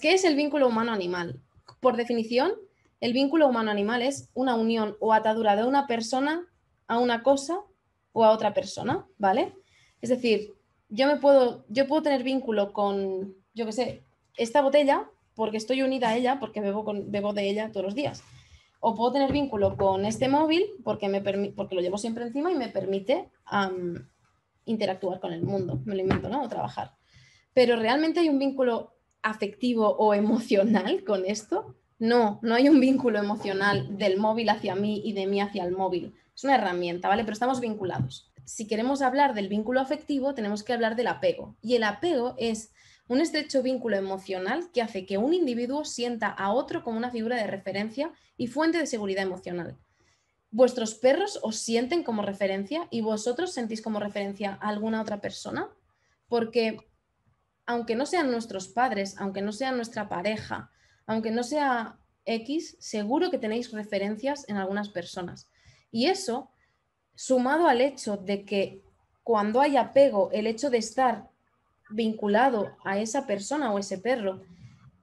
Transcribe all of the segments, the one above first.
¿Qué es el vínculo humano-animal? Por definición, el vínculo humano-animal es una unión o atadura de una persona a una cosa o a otra persona, ¿vale? Es decir, yo me puedo, yo puedo tener vínculo con, yo qué sé, esta botella, porque estoy unida a ella, porque bebo, bebo de ella todos los días. O puedo tener vínculo con este móvil, porque, me porque lo llevo siempre encima y me permite interactuar con el mundo, me lo invento, ¿no? O trabajar. Pero realmente hay un vínculo afectivo o emocional con esto. No, no hay un vínculo emocional del móvil hacia mí y de mí hacia el móvil. Es una herramienta, ¿vale? Pero estamos vinculados. Si queremos hablar del vínculo afectivo, tenemos que hablar del apego. Y el apego es un estrecho vínculo emocional que hace que un individuo sienta a otro como una figura de referencia y fuente de seguridad emocional. ¿Vuestros perros os sienten como referencia y vosotros sentís como referencia a alguna otra persona? Porque aunque no sean nuestros padres, aunque no sea nuestra pareja, aunque no sea X, seguro que tenéis referencias en algunas personas. Y eso, sumado al hecho de que cuando hay apego, el hecho de estar vinculado a esa persona o ese perro,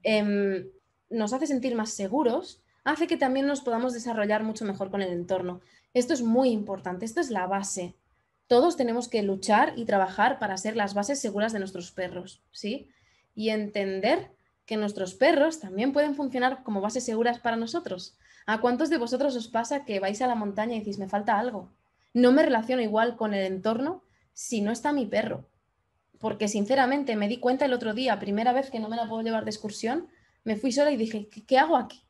em, nos hace sentir más seguros, hace que también nos podamos desarrollar mucho mejor con el entorno. Esto es muy importante, esto es la base todos tenemos que luchar y trabajar para ser las bases seguras de nuestros perros, ¿sí? Y entender que nuestros perros también pueden funcionar como bases seguras para nosotros. ¿A cuántos de vosotros os pasa que vais a la montaña y decís, me falta algo? No me relaciono igual con el entorno si no está mi perro. Porque sinceramente me di cuenta el otro día, primera vez que no me la puedo llevar de excursión, me fui sola y dije, ¿qué, hago aquí?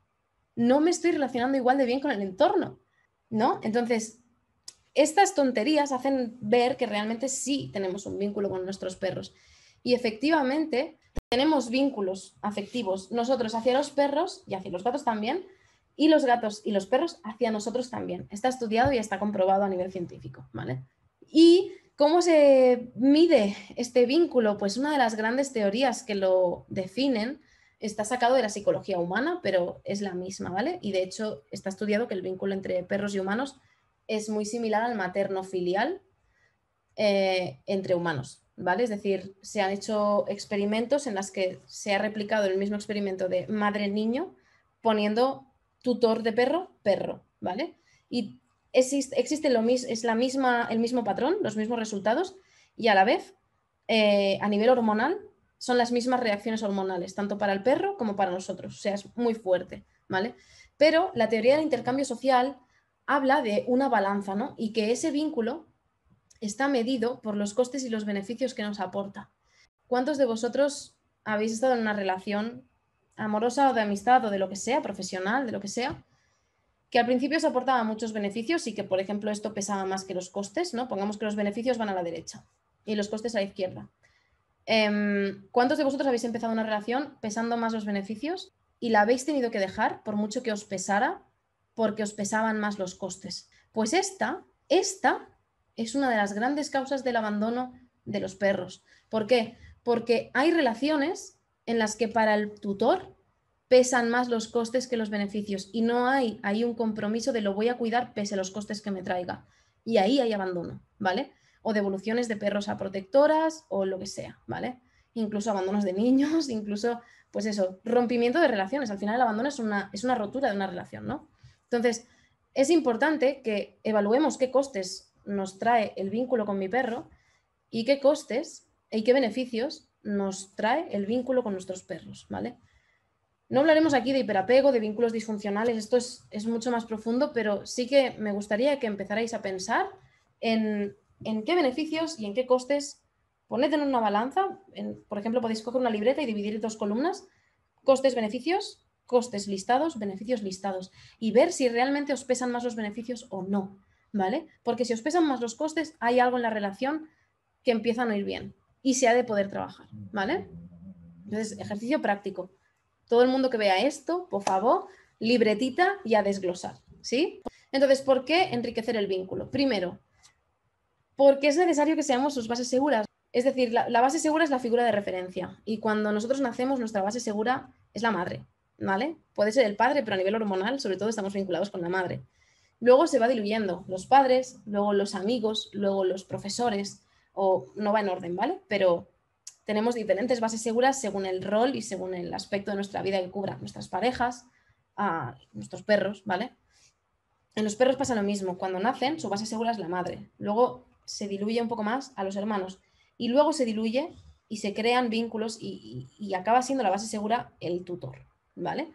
No me estoy relacionando igual de bien con el entorno, ¿no? Entonces, estas tonterías hacen ver que realmente sí tenemos un vínculo con nuestros perros. Y efectivamente tenemos vínculos afectivos nosotros hacia los perros y hacia los gatos también, y los gatos y los perros hacia nosotros también. Está estudiado y está comprobado a nivel científico, ¿vale? Y ¿Cómo se mide este vínculo? Pues una de las grandes teorías que lo definen está sacado de la psicología humana, pero es la misma, ¿vale? Y de hecho está estudiado que el vínculo entre perros y humanos es muy similar al materno filial eh, entre humanos, ¿vale? Es decir, se han hecho experimentos en las que se ha replicado el mismo experimento de madre-niño poniendo tutor de perro, perro, ¿vale? Y existe, lo es la misma, el mismo patrón, los mismos resultados y a la vez, eh, a nivel hormonal, son las mismas reacciones hormonales, tanto para el perro como para nosotros, o sea, es muy fuerte, ¿vale? Pero la teoría del intercambio social habla de una balanza, ¿no? Y que ese vínculo está medido por los costes y los beneficios que nos aporta. ¿Cuántos de vosotros habéis estado en una relación amorosa o de amistad o de lo que sea, profesional, de lo que sea, que al principio os aportaba muchos beneficios y que, por ejemplo, esto pesaba más que los costes, ¿no? Pongamos que los beneficios van a la derecha y los costes a la izquierda. Em, ¿Cuántos de vosotros habéis empezado una relación pesando más los beneficios y la habéis tenido que dejar, por mucho que os pesara, porque os pesaban más los costes. Pues esta, esta es una de las grandes causas del abandono de los perros. ¿Por qué? Porque hay relaciones en las que para el tutor pesan más los costes que los beneficios y no hay ahí un compromiso de lo voy a cuidar pese a los costes que me traiga. Y ahí hay abandono, ¿vale? O devoluciones de perros a protectoras o lo que sea, ¿vale? Incluso abandonos de niños, incluso, pues eso, rompimiento de relaciones. Al final el abandono es una, es una rotura de una relación, ¿no? Entonces, es importante que evaluemos qué costes nos trae el vínculo con mi perro y qué costes y qué beneficios nos trae el vínculo con nuestros perros, ¿vale? No hablaremos aquí de hiperapego, de vínculos disfuncionales, esto es, mucho más profundo, pero sí que me gustaría que empezarais a pensar en, qué beneficios y en qué costes. Poned en una balanza, por ejemplo, podéis coger una libreta y dividir en dos columnas, costes-beneficios, costes listados, beneficios listados y ver si realmente os pesan más los beneficios o no, ¿vale? Porque si os pesan más los costes, hay algo en la relación que empieza a no ir bien y se ha de poder trabajar, ¿vale? Entonces, ejercicio práctico. Todo el mundo que vea esto, por favor, libretita y a desglosar, ¿sí? Entonces, ¿por qué enriquecer el vínculo? Primero, porque es necesario que seamos sus bases seguras. Es decir, la, base segura es la figura de referencia y cuando nosotros nacemos, nuestra base segura es la madre, ¿vale? Puede ser el padre, pero a nivel hormonal, sobre todo, estamos vinculados con la madre. Luego se va diluyendo los padres, luego los amigos, luego los profesores, o no va en orden, ¿vale? Pero tenemos diferentes bases seguras según el rol y según el aspecto de nuestra vida que cubra nuestras parejas, a nuestros perros, ¿vale? En los perros pasa lo mismo, cuando nacen su base segura es la madre, luego se diluye un poco más a los hermanos y luego se diluye y se crean vínculos y acaba siendo la base segura el tutor, ¿vale?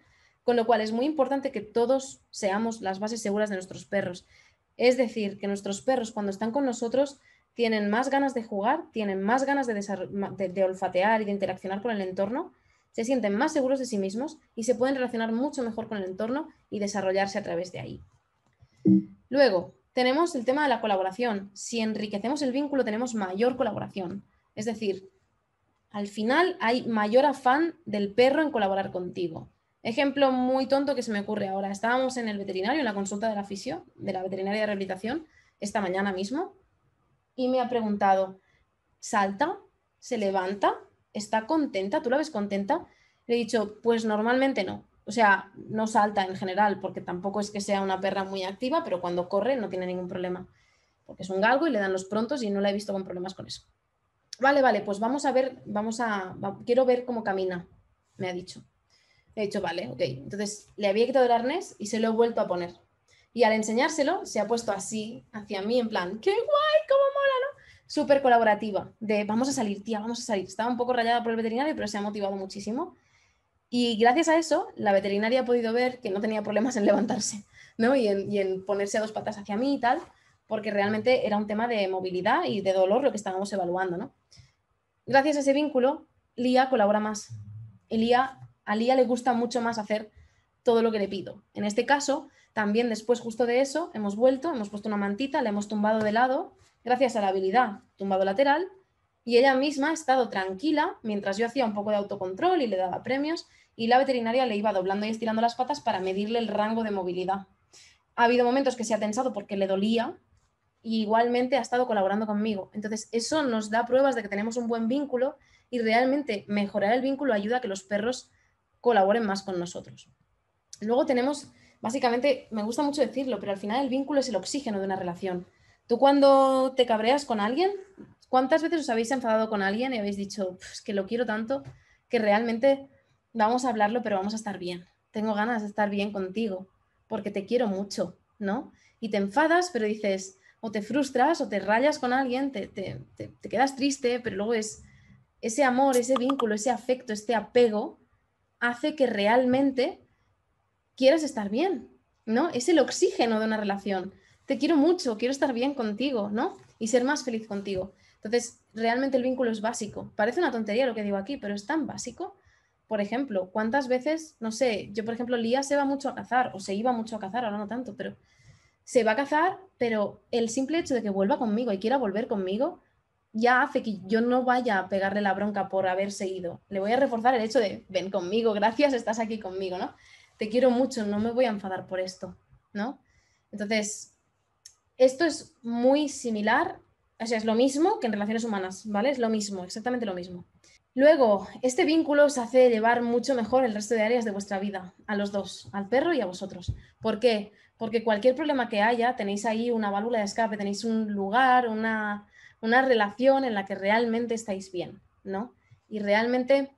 Con lo cual es muy importante que todos seamos las bases seguras de nuestros perros. Es decir, que nuestros perros cuando están con nosotros tienen más ganas de jugar, tienen más ganas de, de, olfatear y de interaccionar con el entorno, se sienten más seguros de sí mismos y se pueden relacionar mucho mejor con el entorno y desarrollarse a través de ahí. Luego, tenemos el tema de la colaboración. Si enriquecemos el vínculo, tenemos mayor colaboración. Es decir, al final hay mayor afán del perro en colaborar contigo. Ejemplo muy tonto que se me ocurre ahora. Estábamos en el veterinario, en la consulta de la fisio, de la veterinaria de rehabilitación, esta mañana mismo, y me ha preguntado, ¿salta? ¿Se levanta? ¿Está contenta? ¿Tú la ves contenta? Le he dicho, pues normalmente no. O sea, no salta en general, porque tampoco es que sea una perra muy activa, pero cuando corre no tiene ningún problema, porque es un galgo y le dan los prontos y no la he visto con problemas con eso vale, vale, pues vamos a ver, vamos a, quiero ver cómo camina, me ha dicho. he dicho, vale, ok. Entonces le había quitado el arnés y se lo he vuelto a poner. Y al enseñárselo, se ha puesto así, hacia mí, en plan, qué guay, cómo mola, ¿no? Súper colaborativa, de vamos a salir, tía, vamos a salir. Estaba un poco rayada por el veterinario, pero se ha motivado muchísimo. Y gracias a eso, la veterinaria ha podido ver que no tenía problemas en levantarse, ¿no? Y en, y en ponerse a dos patas hacia mí y tal porque realmente era un tema de movilidad y de dolor lo que estábamos evaluando. Gracias a ese vínculo, Lía colabora más. a Lía le gusta mucho más hacer todo lo que le pido. En este caso, también después justo de eso, hemos vuelto, hemos puesto una mantita, la hemos tumbado de lado, gracias a la habilidad tumbado lateral, y ella misma ha estado tranquila mientras yo hacía un poco de autocontrol y le daba premios, y la veterinaria le iba doblando y estirando las patas para medirle el rango de movilidad. Ha habido momentos que se ha tensado porque le dolía, y igualmente ha estado colaborando conmigo. Entonces, eso nos da pruebas de que tenemos un buen vínculo y realmente mejorar el vínculo ayuda a que los perros colaboren más con nosotros. Luego tenemos, básicamente, me gusta mucho decirlo, pero al final el vínculo es el oxígeno de una relación. Tú cuando te cabreas con alguien, ¿cuántas veces os habéis enfadado con alguien y habéis dicho, que lo quiero tanto, que realmente vamos a hablarlo, pero vamos a estar bien? Tengo ganas de estar bien contigo, porque te quiero mucho, ¿no? Y te enfadas, pero dices, o te frustras o te rayas con alguien, te, te, quedas triste, pero luego es ese amor, ese vínculo, ese afecto, este apego, hace que realmente quieras estar bien, ¿no? Es el oxígeno de una relación. Te quiero mucho, quiero estar bien contigo, ¿no? Y ser más feliz contigo. Entonces, realmente el vínculo es básico. Parece una tontería lo que digo aquí, pero es tan básico. Por ejemplo, ¿cuántas veces, no sé, yo por ejemplo, Lía se va mucho a cazar, o se iba mucho a cazar, ahora no tanto, pero se va a cazar, pero el simple hecho de que vuelva conmigo y quiera volver conmigo ya hace que yo no vaya a pegarle la bronca por haber seguido. Le voy a reforzar el hecho de, ven conmigo, gracias, estás aquí conmigo, ¿no? Te quiero mucho, no me voy a enfadar por esto, ¿no? Entonces, esto es muy similar, o sea, es lo mismo que en relaciones humanas, ¿vale? Es lo mismo, exactamente lo mismo. Luego, este vínculo os hace llevar mucho mejor el resto de áreas de vuestra vida, a los dos, al perro y a vosotros. ¿Por qué? porque cualquier problema que haya, tenéis ahí una válvula de escape, tenéis un lugar, una, relación en la que realmente estáis bien, ¿no? Y realmente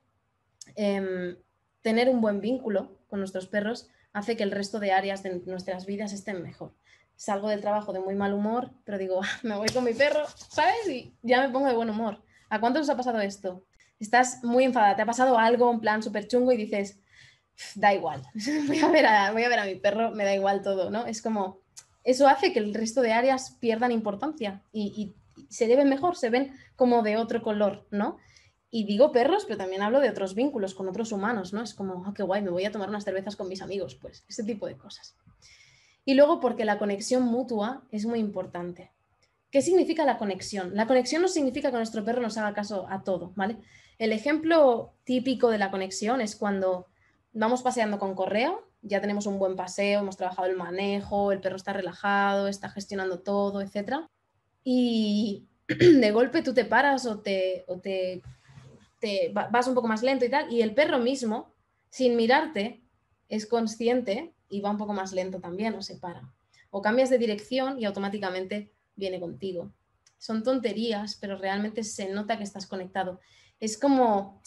em, tener un buen vínculo con nuestros perros hace que el resto de áreas de nuestras vidas estén mejor. Salgo del trabajo de muy mal humor, pero digo, ah, me voy con mi perro, ¿sabes? Y ya me pongo de buen humor. ¿A cuántos os ha pasado esto? Estás muy enfadada, te ha pasado algo, un plan súper chungo y dices, da igual, voy a, ver a, mi perro, me da igual todo, ¿no? Es como, eso hace que el resto de áreas pierdan importancia y, se lleven mejor, se ven como de otro color, ¿no? Y digo perros, pero también hablo de otros vínculos con otros humanos, ¿no? Es como, oh, qué guay, me voy a tomar unas cervezas con mis amigos, pues, ese tipo de cosas. Y luego porque la conexión mutua es muy importante. ¿Qué significa la conexión? La conexión no significa que nuestro perro nos haga caso a todo, ¿vale? El ejemplo típico de la conexión es cuando vamos paseando con correo, ya tenemos un buen paseo, hemos trabajado el manejo, el perro está relajado, está gestionando todo, etc. Y de golpe tú te paras o te, te, te vas un poco más lento y tal, y el perro mismo, sin mirarte, es consciente y va un poco más lento también o se para. O cambias de dirección y automáticamente viene contigo. Son tonterías, pero realmente se nota que estás conectado. Es como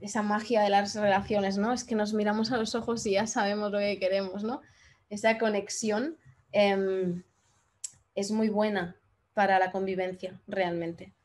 esa magia de las relaciones, ¿no? Es que nos miramos a los ojos y ya sabemos lo que queremos, ¿no? Esa conexión em, es muy buena para la convivencia, realmente.